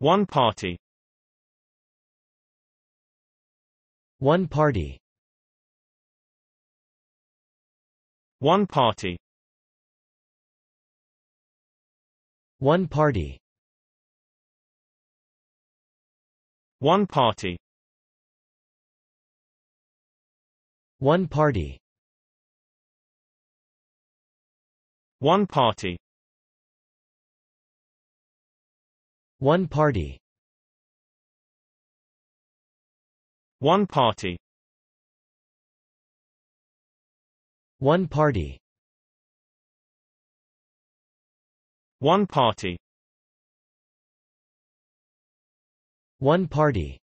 One party. One party. One party. One party. One party. One party. One party. One party. One party. One party. One party. One party.